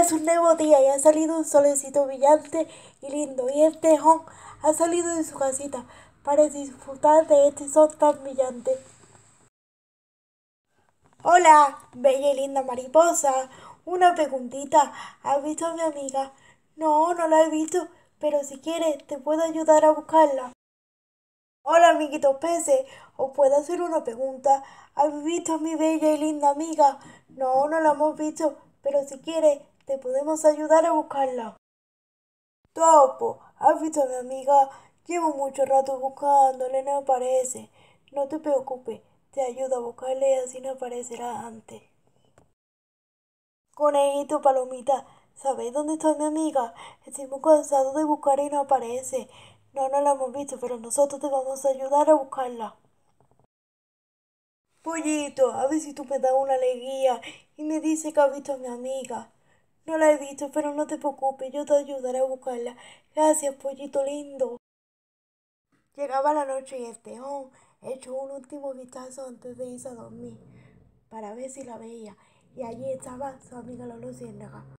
es un nuevo día y ha salido un solecito brillante y lindo. Y este hong ha salido de su casita para disfrutar de este sol tan brillante. Hola, bella y linda mariposa. Una preguntita. ¿Has visto a mi amiga? No, no la he visto, pero si quieres te puedo ayudar a buscarla. Hola, amiguitos peces. ¿Os puedo hacer una pregunta? ¿Has visto a mi bella y linda amiga? No, no la hemos visto, pero si quieres te podemos ayudar a buscarla. Topo, ¿has visto a mi amiga? Llevo mucho rato buscándole, no aparece. No te preocupes, te ayudo a buscarla y así no aparecerá antes. Conejito, palomita, ¿sabes dónde está mi amiga? Estoy muy cansado de buscar y no aparece. No, no la hemos visto, pero nosotros te vamos a ayudar a buscarla. Pollito, a ver si tú me das una alegría y me dice que has visto a mi amiga. No la he visto, pero no te preocupes, yo te ayudaré a buscarla. Gracias, pollito lindo. Llegaba la noche y tejón echó un último vistazo antes de irse a dormir para ver si la veía. Y allí estaba su amiga la